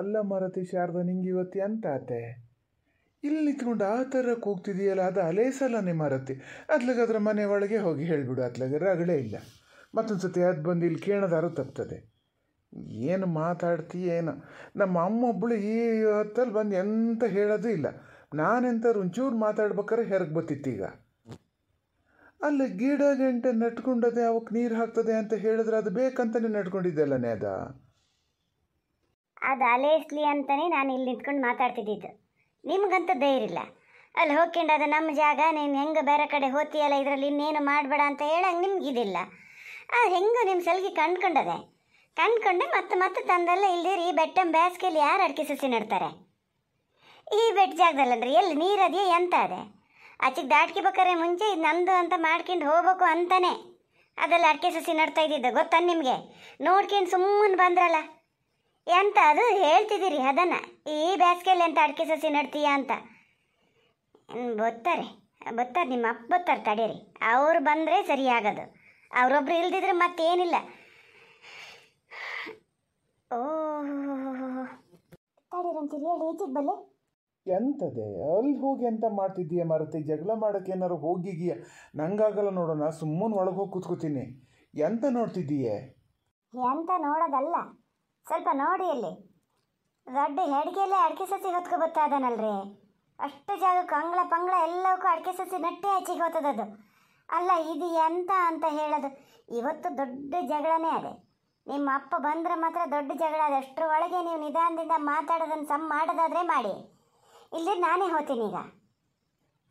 ಅಲ್ಲ ಮಾರತಿ ಶಾರದ ನಿಂಗೆ ಇವತ್ತು ಎಂತಾತೆ ಇಲ್ಲಿ ನಿಂತ್ಕೊಂಡು ಆ ಥರ ಕೂಗ್ತಿದೆಯಲ್ಲ ಅದು ಅಲೇ ಸಲನೇ ಮಾರತಿ ಅದ್ಲಗಾದ್ರೆ ಮನೆ ಒಳಗೆ ಹೋಗಿ ಹೇಳಿಬಿಡು ಅದ್ಲಗಾದ್ರೆ ಅಗಳೇ ಇಲ್ಲ ಮತ್ತೊಂದು ಸತಿ ಅದು ಬಂದು ಇಲ್ಲಿ ಕೇಳೋದಾರು ತಪ್ತದೆ ಏನು ಮಾತಾಡ್ತಿ ಏನು ನಮ್ಮ ಅಮ್ಮ ಒಬ್ಬಳು ಈ ಹೊತ್ತಲ್ಲಿ ಬಂದು ಎಂತ ಹೇಳೋದು ಇಲ್ಲ ನಾನೆಂತ ಒಂಚೂರು ಮಾತಾಡ್ಬೇಕಾರೆ ಹೆರಗ್ ಬತ್ತಿತ್ತೀಗ ಅಲ್ಲ ಗಿಡ ಗಂಟೆ ನಟ್ಕೊಂಡದೆ ಅವಕ್ಕೆ ನೀರು ಹಾಕ್ತದೆ ಅಂತ ಹೇಳಿದ್ರೆ ಅದು ಬೇಕಂತಲೇ ನಡ್ಕೊಂಡಿದ್ದೆಲ್ಲನೇ ಅದ ಅದು ಅಲೇಸ್ಲಿ ಅಂತಲೇ ನಾನು ಇಲ್ಲಿ ನಿಂತ್ಕೊಂಡು ಮಾತಾಡ್ತಿದ್ದಿದ್ದು ನಿಮಗಂತೂ ಧೈರ್ಯ ಇಲ್ಲ ಅಲ್ಲಿ ಹೋಗ್ಕೊಂಡು ಅದು ನಮ್ಮ ಜಾಗ ನೀನು ಹೆಂಗೆ ಬೇರೆ ಕಡೆ ಹೋತಿಯಲ್ಲ ಇದರಲ್ಲಿ ಇನ್ನೇನು ಮಾಡಬೇಡ ಅಂತ ಹೇಳಂಗೆ ಇದಿಲ್ಲ ಅದು ಹೆಂಗೂ ನಿಮ್ಮ ಸಲಿಗೆ ಕಂಡ್ಕೊಂಡದೆ ಕಂಡ್ಕೊಂಡೆ ಮತ್ತೆ ಮತ್ತೆ ತಂದೆಲ್ಲ ಇಲ್ದಿರಿ ಈ ಬೆಟ್ಟಂ ಬ್ಯಾಸ್ಗೆಯಲ್ಲಿ ಯಾರು ಅಡಿಕೆ ಸಸಿ ನೆಡ್ತಾರೆ ಈ ಬೆಟ್ಟ ಜಾಗದಲ್ಲಂದ್ರೆ ಎಲ್ಲಿ ನೀರು ಎಂತ ಅದೇ ಆಚೆಗೆ ದಾಟ್ಕಿಬೇಕಾರೆ ಮುಂಚೆ ಇದು ನಂದು ಅಂತ ಮಾಡ್ಕೊಂಡು ಹೋಗ್ಬೇಕು ಅಂತಾನೆ ಅದೆಲ್ಲ ಅಡಿಕೆ ಸಸಿ ನಡ್ತಾ ಇದ್ದಿದ್ದ ಗೊತ್ತಾ ನಿಮಗೆ ನೋಡ್ಕೊಂಡು ಸುಮ್ಮನೆ ಬಂದ್ರಲ್ಲ ಎಂತ ಅದು ಹೇಳ್ತಿದ್ದೀರಿ ಅದನ್ನು ಈ ಬ್ಯಾಸ್ಗೆಯಲ್ಲಿ ಎಂತ ಅಡಿಕೆ ಸಸಿ ನಡ್ತೀಯ ಅಂತ ಬತ್ತಾರೆ ಬತ್ತಾರೆ ನಿಮ್ಮ ಅಪ್ಪ ಬತ್ತಾರೆ ತಡೀರಿ ಅವ್ರು ಬಂದರೆ ಸರಿಯಾಗೋದು ಅವರೊಬ್ರು ಇಲ್ದಿದ್ರೆ ಮತ್ತೇನಿಲ್ಲ ಓ ತಡೀರಂತೀರಿ ಹೇಳಿ ಬಲ್ಲೆ ಅಲ್ಲಿ ಹೋಗಿ ಎಂತ ಮಾಡ್ತಿದ್ದೀಯ ಮರತಿ ಜಗಳ ಮಾಡೋಕೆ ಏನಾರು ಹೋಗಿದೀಯ ನಂಗಾಗಲ್ಲ ನೋಡೋಣ ಸುಮ್ಮನೆ ಒಳಗೆ ಹೋಗಿ ಕೂತ್ಕೋತೀನಿ ಎಂತ ನೋಡ್ತಿದ್ದೀಯ ಎಂತ ನೋಡೋದಲ್ಲ ಸ್ವಲ್ಪ ನೋಡಿ ಅಲ್ಲಿ ದೊಡ್ಡ ಹೆಡ್ಗೆಯಲ್ಲಿ ಅಡಿಕೆ ಸಸಿ ಹೊತ್ಕೊ ಬತ್ತಾದನಲ್ರಿ ಅಷ್ಟು ಜಾಗಕ್ಕೆ ಅಂಗ್ಳ ಪಂಗ್ಳ ಎಲ್ಲವಕ್ಕೂ ಅಡಿಕೆ ಸಸಿ ನಟ್ಟೆ ಹಚ್ಚಿಗೆ ಹೋಗ್ತದದು ಅಲ್ಲ ಇದು ಎಂತ ಅಂತ ಹೇಳೋದು ಇವತ್ತು ದೊಡ್ಡ ಜಗಳನೇ ಅದೇ ನಿಮ್ಮ ಅಪ್ಪ ಬಂದರೆ ಮಾತ್ರ ದೊಡ್ಡ ಜಗಳ ಅದು ಅಷ್ಟರೊಳಗೆ ನೀವು ನಿಧಾನದಿಂದ ಮಾತಾಡೋದನ್ನು ಸಮ್ ಮಾಡೋದಾದರೆ ಮಾಡಿ ಇಲ್ಲಿ ನಾನೇ ಹೋತೀನಿ ಈಗ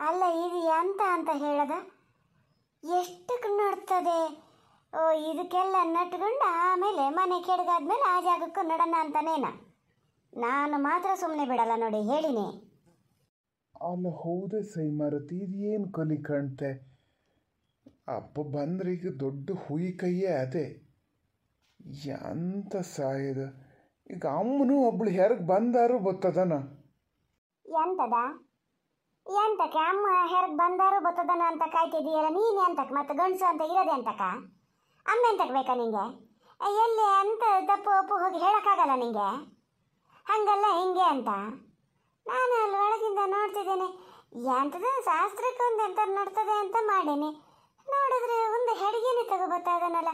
ಅಲ್ಲ ಇದು ಎಂತ ಅಂತ ಹೇಳೋದ ಎಷ್ಟಕ್ಕೆ ನೋಡ್ತದೆ ಓ ಇದಕ್ಕೆಲ್ಲ ನಟ್ಕೊಂಡು ಆಮೇಲೆ ಮನೆ ಕೆಡಗಾದ್ಮೇಲೆ ಆ ಜಾಗಕ್ಕೂ ನಡೋಣ ಅಂತಾನೇನ ನಾನು ಮಾತ್ರ ಸುಮ್ಮನೆ ಬಿಡಲ್ಲ ನೋಡಿ ಹೇಳಿನಿ ಅಲ್ಲ ಹೌದೇ ಸೈ ಮಾರುತಿ ಇದು ಏನು ಕಲಿ ಕಾಣ್ತೆ ಅಪ್ಪ ಬಂದ್ರೆ ಈಗ ದೊಡ್ಡ ಹುಯಿ ಕೈಯೇ ಅದೇ ಎಂತ ಸಾಯದ ಈಗ ಅಮ್ಮನು ಒಬ್ಳು ಹೆರಗ್ ಬಂದಾರು ಬತ್ತದನ ಎಂತದ ಎಂತಕ್ಕೆ ಅಮ್ಮ ಹೆರಗ್ ಬಂದಾರು ಬತ್ತದನ ಅಂತ ಕಾಯ್ತಿದೀಯಲ್ಲ ನೀನು ಎಂತಕ್ಕೆ ಮತ್ತೆ ಗಂಡಸು ಅಂತ ಇರೋದೆ ಅಂತಕ್ಕ ಅಮ್ಮನ್ ತಗಬೇಕಾ ನಿಂಗೆ ಎಲ್ಲಿ ಅಂತ ದಪ್ಪು ಅಪ್ಪು ಹೋಗಿ ಹೇಳೋಕ್ಕಾಗಲ್ಲ ನಿಂಗೆ ಹಂಗಲ್ಲ ಹಿಂಗೆ ಅಂತ ನಾನು ಅಲ್ಲಿ ಒಳಗಿಂದ ನೋಡ್ತಿದ್ದೇನೆ ಎಂಥದ ಶಾಸ್ತ್ರಕ್ಕೊಂದು ಎಂತ ನೋಡ್ತದೆ ಅಂತ ಮಾಡೀನಿ ನೋಡಿದ್ರೆ ಒಂದು ಹೆಡಿಗೆನೇ ತಗೋಬತ್ತಾ ಘನ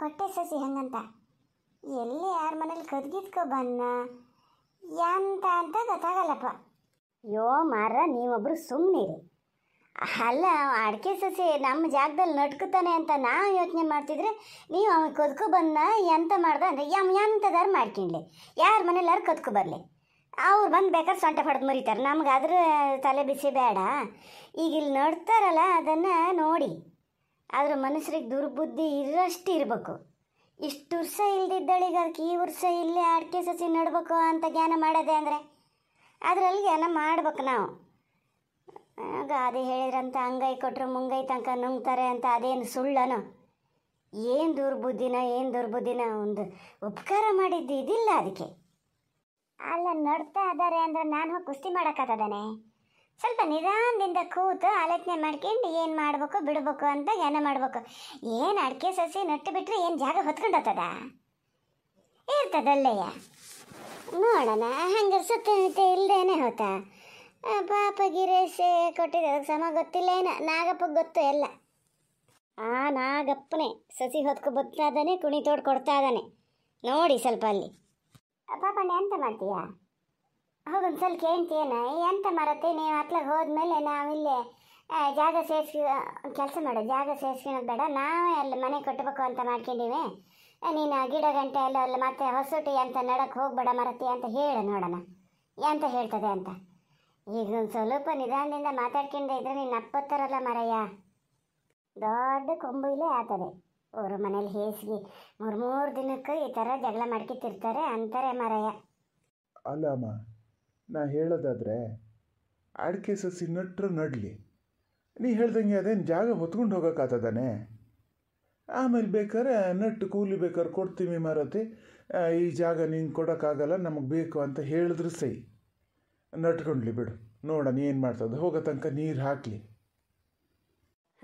ಕೊಟ್ಟೆ ಸಸಿ ಹೆಂಗಂತ ಎಲ್ಲಿ ಯಾರ ಮನೇಲಿ ಕದ್ಗಿದ್ಕೋ ಬನ್ನ ಎಂತ ಅಂತ ಗೊತ್ತಾಗಲ್ಲಪ್ಪ ಯೋ ಮಾರ ನೀವೊಬ್ರು ಸುಮ್ಮನಿರಿ ಅಲ್ಲ ಅಡಿಕೆ ಸಸಿ ನಮ್ಮ ಜಾಗದಲ್ಲಿ ನಟ್ಕುತ್ತಾನೆ ಅಂತ ನಾವು ಯೋಚನೆ ಮಾಡ್ತಿದ್ರೆ ನೀವು ಅವನು ಕದ್ಕೊ ಬಂದ ಎಂತ ಮಾಡ್ದ ಅಂದರೆ ಯಮ್ ಎಂಥದಾರು ಮಾಡ್ಕೊಂಡ್ಲಿ ಯಾರ ಮನೇಲಾರು ಕದ್ಕೊ ಬರಲಿ ಅವ್ರು ಬಂದು ಬೇಕಾದ್ರೆ ಸೊಂಟ ಪಡೆದು ಮುರಿತಾರೆ ನಮ್ಗೆ ಅದ್ರ ತಲೆ ಬಿಸಿ ಬೇಡ ಈಗ ಇಲ್ಲಿ ನಡ್ತಾರಲ್ಲ ಅದನ್ನು ನೋಡಿ ಆದ್ರೆ ಮನುಷ್ಯರಿಗೆ ದುರ್ಬುದ್ಧಿ ಇರೋಷ್ಟು ಇರಬೇಕು ಇಷ್ಟು ವರ್ಷ ಇಲ್ದಿದ್ದಳಿಗೆ ಅದಕ್ಕೆ ಈ ವರ್ಷ ಇಲ್ಲೇ ಅಡಿಕೆ ಸಸಿ ನಡ್ಬೇಕು ಅಂತ ಜ್ಞಾನ ಮಾಡೋದೆ ಅಂದರೆ ಅದರಲ್ಲಿಗೆ ಜ್ಞಾನ ಮಾಡ್ಬೇಕು ನಾವು ಅದು ಹೇಳಿದ್ರಂತ ಅಂಗೈ ಕೊಟ್ಟರು ಮುಂಗೈ ತನಕ ನುಂಗ್ತಾರೆ ಅಂತ ಅದೇನು ಸುಳ್ಳನು ಏನು ದುರ್ಬುದ್ಧಿನ ಏನು ದುರ್ಬುದ್ಧಿನ ಒಂದು ಉಪಕಾರ ಮಾಡಿದ್ದು ಇದಿಲ್ಲ ಅದಕ್ಕೆ ಅಲ್ಲ ನಡ್ತಾ ಇದ್ದಾರೆ ಅಂದ್ರೆ ನಾನು ಹೋಗಿ ಕುಸ್ತಿ ಮಾಡೋಕ್ಕಾಗ್ತದಾನೆ ಸ್ವಲ್ಪ ನಿಧಾನದಿಂದ ಕೂತು ಆಲೋಚನೆ ಮಾಡ್ಕೊಂಡು ಏನು ಮಾಡಬೇಕು ಬಿಡಬೇಕು ಅಂತ ಏನ ಮಾಡಬೇಕು ಏನು ಅಡಿಕೆ ಸಸಿ ನಟ್ಟು ಬಿಟ್ಟರೆ ಏನು ಜಾಗ ಹೊತ್ಕೊಂಡೋಗ್ತದ ಇರ್ತದಲ್ಲಯ್ಯ ನೋಡೋಣ ಹಂಗೆ ಸುತ್ತ ಇಲ್ಲದೇನೆ ಹೋತಾ ಪಾಪ ಗಿರೀಶ್ ಕೊಟ್ಟಿದ್ದೆ ಸಮ ಗೊತ್ತಿಲ್ಲ ಏನ ನಾಗಪ್ಪ ಗೊತ್ತು ಎಲ್ಲ ಆ ನಾಗಪ್ಪನೇ ಸಸಿ ಹೊತ್ಕೊ ಬರ್ತಾ ಇದ್ದಾನೆ ಕುಣಿ ತೋಡ್ ಕೊಡ್ತಾ ಇದ್ದಾನೆ ನೋಡಿ ಸ್ವಲ್ಪ ಅಲ್ಲಿ ಪಾಪಣ್ಣ ಎಂತ ಮಾಡ್ತೀಯಾ ಹೋಗೊಂದು ಸ್ವಲ್ಪ ಕೇಳ್ತೀಯನ ಎಂತ ಮರತ್ತೆ ನೀವು ಅತ್ಲಾಗ ಹೋದ್ಮೇಲೆ ನಾವಿಲ್ಲೇ ಜಾಗ ಸೇರಿಸಿ ಕೆಲಸ ಮಾಡು ಜಾಗ ಸೇರಿಸ್ಕೊಳೋದು ಬೇಡ ನಾವೇ ಅಲ್ಲಿ ಮನೆ ಕಟ್ಟಬೇಕು ಅಂತ ಮಾಡ್ಕೊಂಡಿವಿ ನೀನು ಗಿಡ ಗಂಟೆ ಎಲ್ಲ ಅಲ್ಲಿ ಮತ್ತೆ ಹೊಸಟಿ ಅಂತ ನಡಕ್ಕೆ ಹೋಗ್ಬೇಡ ಮರತಿ ಅಂತ ಹೇಳಿ ನೋಡೋಣ ಎಂತ ಹೇಳ್ತದೆ ಅಂತ ಈಗ ಒಂದು ಸ್ವಲ್ಪ ನಿಧಾನದಿಂದ ಮಾತಾಡ್ಕೊಂಡು ಇದ್ರೆ ನೀನು ಅಪ್ಪತ್ತಾರಲ್ಲ ಮರಯ್ಯ ದೊಡ್ಡ ಕೊಂಬು ಇಲ್ಲೇ ಆತದೆ ಅವರು ಮನೇಲಿ ಹೇಸಿಗೆ ಮೂರು ಮೂರು ದಿನಕ್ಕೆ ಈ ಥರ ಜಗಳ ಮಾಡ್ಕಿತಿರ್ತಾರೆ ಅಂತಾರೆ ಮರಯ್ಯ ಅಲ್ಲ ಅಮ್ಮ ನಾ ಹೇಳೋದಾದರೆ ಅಡಿಕೆ ಸಸಿ ನಟ್ರ ನಡಲಿ ನೀ ಹೇಳ್ದಂಗೆ ಅದೇನು ಜಾಗ ಹೊತ್ಕೊಂಡು ಹೋಗೋಕ್ಕಾಗ್ತದಾನೆ ಆಮೇಲೆ ಬೇಕಾದ್ರೆ ನಟ್ಟು ಕೂಲಿ ಬೇಕಾದ್ರೆ ಕೊಡ್ತೀವಿ ಮಾರತಿ ಈ ಜಾಗ ನಿಂಗೆ ಕೊಡೋಕ್ಕಾಗಲ್ಲ ನಮಗೆ ಬೇಕು ಅಂತ ಹೇಳಿದ್ರು ಸೈ ನಟ್ಕೊಂಡ್ಲಿ ಬಿಡು ನೋಡ ಏನು ಮಾಡ್ತದೆ ಹೋಗೋ ತನಕ ನೀರು ಹಾಕಲಿ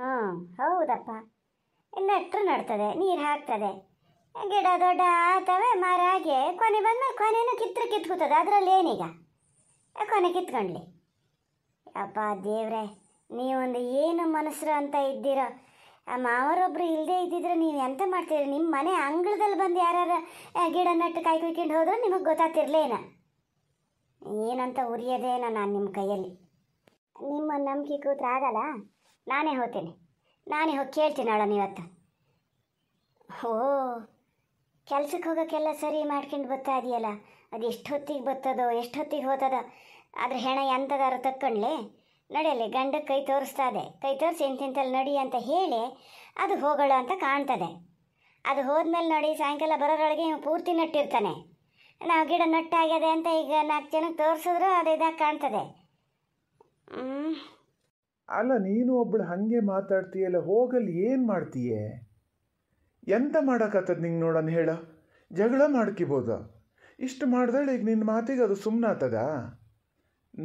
ಹಾಂ ಹೌದಪ್ಪ ನೆಟ್ಟರು ನಡ್ತದೆ ನೀರು ಹಾಕ್ತದೆ ಗಿಡ ದೊಡ್ಡ ಆತವೆ ಮರ ಕೊನೆ ಬಂದ್ಮೇಲೆ ಕೊನೆನೂ ಕಿತ್ತರೆ ಕಿತ್ಕೂತದೆ ಅದರಲ್ಲಿ ಏನೀಗ ಕೊನೆ ಕಿತ್ಕೊಂಡ್ಲಿ ಅಪ್ಪ ದೇವ್ರೆ ನೀವೊಂದು ಏನು ಮನಸ್ಸು ಅಂತ ಇದ್ದೀರೋ ಆ ಮಾವರೊಬ್ಬರು ಇಲ್ಲದೆ ಇದ್ದಿದ್ರೆ ನೀವು ಎಂತ ಮಾಡ್ತೀರಿ ನಿಮ್ಮ ಮನೆ ಅಂಗಳದಲ್ಲಿ ಬಂದು ಯಾರು ಗಿಡ ನಟ್ಟು ಕಾಯ್ಕೊಯ್ಕೊಂಡು ಹೋದ್ರೆ ನಿಮಗೆ ಗೊತ್ತಾಗ್ತಿರ್ಲೇನ ಏನಂತ ಉರಿಯೋದೇನೋ ನಾನು ನಿಮ್ಮ ಕೈಯಲ್ಲಿ ನಿಮ್ಮ ನಂಬಿಕೆ ಕೂತ್ರೆ ಆಗಲ್ಲ ನಾನೇ ಹೋಗ್ತೀನಿ ನಾನೇ ಹೋಗಿ ಕೇಳ್ತೀನಿ ಅವಳ ನೀವತ್ತು ಓ ಕೆಲ್ಸಕ್ಕೆ ಹೋಗೋಕ್ಕೆಲ್ಲ ಸರಿ ಮಾಡ್ಕೊಂಡು ಬರ್ತಾ ಇದೆಯಲ್ಲ ಅದು ಎಷ್ಟು ಹೊತ್ತಿಗೆ ಬರ್ತದೋ ಎಷ್ಟು ಹೊತ್ತಿಗೆ ಅದ್ರ ಹೆಣ ಎಂಥದಾರು ತಕ್ಕೊಂಡ್ಲೆ ನಡೆಯಲ್ಲಿ ಗಂಡ ಕೈ ತೋರಿಸ್ತಾ ಇದೆ ಕೈ ತೋರಿಸಿ ಇಂತಿಂತಲ್ಲಿ ನಡಿ ಅಂತ ಹೇಳಿ ಅದು ಹೋಗೋಣ ಅಂತ ಕಾಣ್ತದೆ ಅದು ಹೋದ್ಮೇಲೆ ನೋಡಿ ಸಾಯಂಕಾಲ ಬರೋರೊಳಗೆ ಪೂರ್ತಿ ನಟ್ಟಿರ್ತಾನೆ ನಾವು ಗಿಡ ನಟ್ಟಾಗಿದೆ ಅಂತ ಈಗ ನಾಲ್ಕು ಜನಕ್ಕೆ ತೋರಿಸಿದ್ರು ಅದು ಇದಾಗ ಕಾಣ್ತದೆ ಅಲ್ಲ ನೀನು ಒಬ್ಬಳು ಹಂಗೆ ಮಾತಾಡ್ತೀಯಲ್ಲ ಹೋಗಲ್ಲಿ ಏನು ಮಾಡ್ತೀಯೇ ಎಂತ ಮಾಡೋಕ್ಕತ್ತದ ನಿಂಗೆ ನೋಡೋಣ ಹೇಳ ಜಗಳ ಮಾಡ್ಕಿಬೋದ ಇಷ್ಟು ಮಾಡ್ದಾಳೆ ಈಗ ನಿನ್ನ ಮಾತಿಗೆ ಅದು ಸುಮ್ಮನಾತದ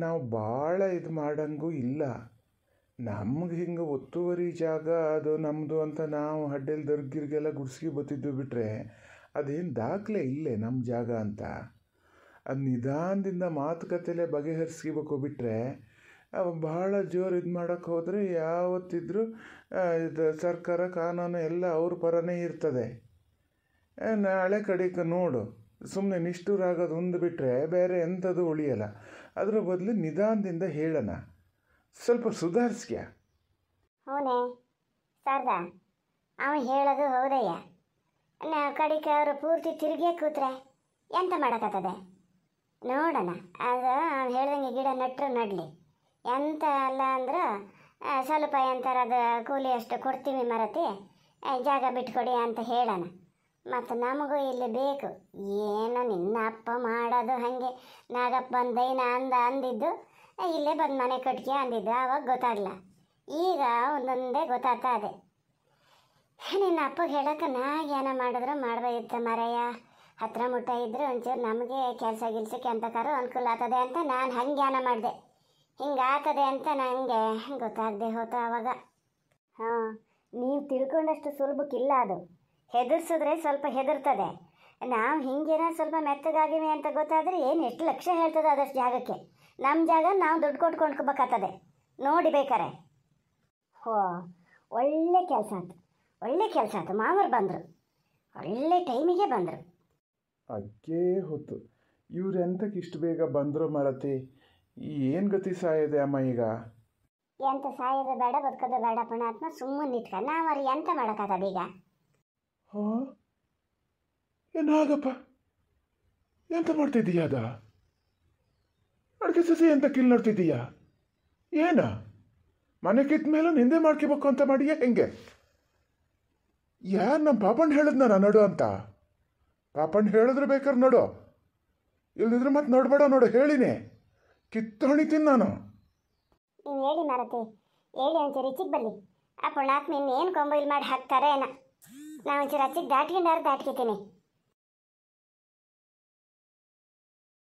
ನಾವು ಭಾಳ ಇದು ಮಾಡಂಗೂ ಇಲ್ಲ ನಮ್ಗೆ ಹಿಂಗೆ ಒತ್ತುವರಿ ಜಾಗ ಅದು ನಮ್ಮದು ಅಂತ ನಾವು ಹಡ್ಡೇಲಿ ದರ್ಗಿರ್ಗೆಲ್ಲ ಗುಡ್ಸ್ಕಿ ಬತ್ತಿದ್ದು ಬಿಟ್ಟರೆ ಅದೇನು ದಾಖಲೆ ಇಲ್ಲೇ ನಮ್ಮ ಜಾಗ ಅಂತ ಅದು ನಿಧಾನದಿಂದ ಮಾತುಕತೆಲೇ ಬಗೆಹರಿಸ್ಕೋಬೇಕು ಬಿಟ್ಟರೆ ಭಾಳ ಜೋರು ಇದು ಮಾಡೋಕ್ಕೆ ಹೋದರೆ ಯಾವತ್ತಿದ್ರೂ ಇದು ಸರ್ಕಾರ ಕಾನೂನು ಎಲ್ಲ ಅವ್ರ ಪರನೇ ಇರ್ತದೆ ನಾಳೆ ಕಡೆಗೆ ನೋಡು ಸುಮ್ಮನೆ ನಿಷ್ಠೂರ ಆಗೋದು ಒಂದು ಬಿಟ್ಟರೆ ಬೇರೆ ಎಂಥದ್ದು ಉಳಿಯಲ್ಲ ಅದರ ಬದಲು ನಿಧಾನದಿಂದ ಹೇಳೋಣ ಸ್ವಲ್ಪ ಸುಧಾರಿಸ್ಕ್ಯಾ ಹೌದೇ ಸರ್ದ ಅವ ಹೇಳೋದು ಹೌದಯ್ಯ ನಾವು ಕಡಿಕೆ ಅವರು ಪೂರ್ತಿ ತಿರುಗಿಯೇ ಕೂತ್ರೆ ಎಂತ ಮಾಡೋಕ್ಕತ್ತದೆ ನೋಡೋಣ ಅದು ಅವ್ನು ಹೇಳ್ದಂಗೆ ಗಿಡ ನೆಟ್ಟರು ನಡಲಿ ಎಂತ ಅಲ್ಲ ಅಂದ್ರೆ ಸ್ವಲ್ಪ ಎಂತಾರೆ ಅದು ಕೂಲಿ ಅಷ್ಟು ಕೊಡ್ತೀವಿ ಮರತಿ ಜಾಗ ಬಿಟ್ಕೊಡಿ ಅಂತ ಹೇಳೋಣ ಮತ್ತು ನಮಗೂ ಇಲ್ಲಿ ಬೇಕು ಏನೋ ನಿನ್ನ ಅಪ್ಪ ಮಾಡೋದು ಹಾಗೆ ನಾಗಪ್ಪ ದೈನ ಅಂದ ಅಂದಿದ್ದು ಇಲ್ಲೇ ಬಂದು ಮನೆ ಕಟ್ಕೆ ಅಂದಿದ್ದು ಆವಾಗ ಗೊತ್ತಾಗಲ್ಲ ಈಗ ಒಂದೊಂದೇ ಗೊತ್ತಾಗ್ತಾ ಇದೆ ನಿನ್ನ ಅಪ್ಪಗೆ ಹೇಳಕ್ಕೆ ನಾ ಏನ ಮಾಡಿದ್ರು ಮಾಡಬೇಕಿತ್ತು ಇದ್ದ ಮಾರಯ್ಯ ಹತ್ರ ಮುಟ್ಟ ಇದ್ರೆ ಒಂಚೂರು ನಮಗೆ ಕೆಲಸ ಗಿಲ್ಸಕ್ಕೆ ಅಂತಕಾರು ಅನುಕೂಲ ಆಗ್ತದೆ ಅಂತ ನಾನು ಹಂಗೆ ಧ್ಯಾನ ಮಾಡಿದೆ ಹಿಂಗೆ ಆಗ್ತದೆ ಅಂತ ನನಗೆ ಗೊತ್ತಾಗದೆ ಹೋತ ಅವಾಗ ಹಾಂ ನೀವು ತಿಳ್ಕೊಂಡಷ್ಟು ಸುಲಭಕ್ಕಿಲ್ಲ ಅದು ಹೆದರ್ಸಿದ್ರೆ ಸ್ವಲ್ಪ ಹೆದರ್ತದೆ ನಾವು ಹಿಂಗೇನ ಸ್ವಲ್ಪ ಮೆತ್ತಗಾಗಿವೆ ಅಂತ ಗೊತ್ತಾದರೆ ಏನು ಎಷ್ಟು ಲಕ್ಷ ಹೇಳ್ತದೆ ಅದಷ್ಟು ಜಾಗಕ್ಕೆ ನಮ್ಮ ಜಾಗ ನಾವು ದುಡ್ಡು ಕೊಟ್ಟು ಕೊಂಡ್ಕೋಬೇಕಾಗ್ತದೆ ನೋಡಿ ಬೇಕಾರೆ ಹೋ ಒಳ್ಳೆ ಕೆಲಸ ಆಯ್ತು ಒಳ್ಳೆ ಕೆಲಸ ಆಯ್ತು ಮಾಮರು ಬಂದರು ಒಳ್ಳೆ ಟೈಮಿಗೆ ಬಂದರು ಅಕ್ಕೇ ಹೊತ್ತು ಇವ್ರೆಂತಕ್ಕೆ ಇಷ್ಟು ಬೇಗ ಬಂದರು ಮರತಿ ಏನು ಗತಿ ಸಾಯದೆ ಅಮ್ಮ ಈಗ ಎಂತ ಸಾಯೋದು ಬೇಡ ಬದುಕೋದು ಬೇಡ ಪುಣಾತ್ಮ ಸುಮ್ಮನೆ ಇಟ್ಕ ನಾವು ಎಂತ ಮಾಡೋಕ್ಕಾಗದ ಈಗ ಏನಾಗಪ್ಪ ಎಂತ ಮಾಡ್ತಿದ್ದೀಯ ಅದ ಅಡಿಕೆ ಸಸಿ ಎಂತ ಕಿಲ್ ನೋಡ್ತಿದ್ದೀಯಾ ಏನ ಮನೆ ಕಿತ್ತ ಮೇಲೆ ನಿಂದೆ ಮಾಡ್ಕೋಬೇಕು ಅಂತ ಮಾಡಿಯಾ ಹೆಂಗೆ ಯಾ ನಮ್ಮ ಪಾಪಣ್ಣ ಹೇಳಿದ್ನ ನಾನು ನಡು ಅಂತ ಪಾಪಣ್ಣ ಹೇಳಿದ್ರೆ ಬೇಕಾದ್ರೆ ನಡು ಇಲ್ದಿದ್ರೆ ಮತ್ತೆ ನೋಡ್ಬೇಡ ನೋಡು ಹೇಳಿನಿ ಕಿತ್ತು ಹಣಿತೀನಿ ನಾನು ಹೇಳಿ ಮಾರತಿ ಹೇಳಿ ಒಂಚೂರು ರುಚಿಗೆ ಬರಲಿ ಆ ಕೊಂಬ ಇಲ್ಲಿ ಮಾಡಿ ಹಾಕ್ತಾರೆ ನಾ ಒಂಚೂರು ಹಚ್ಚಿಗೆ ದಾಟ್ಕೊಂಡಾರು ದಾಟ್ಕೊತೀನಿ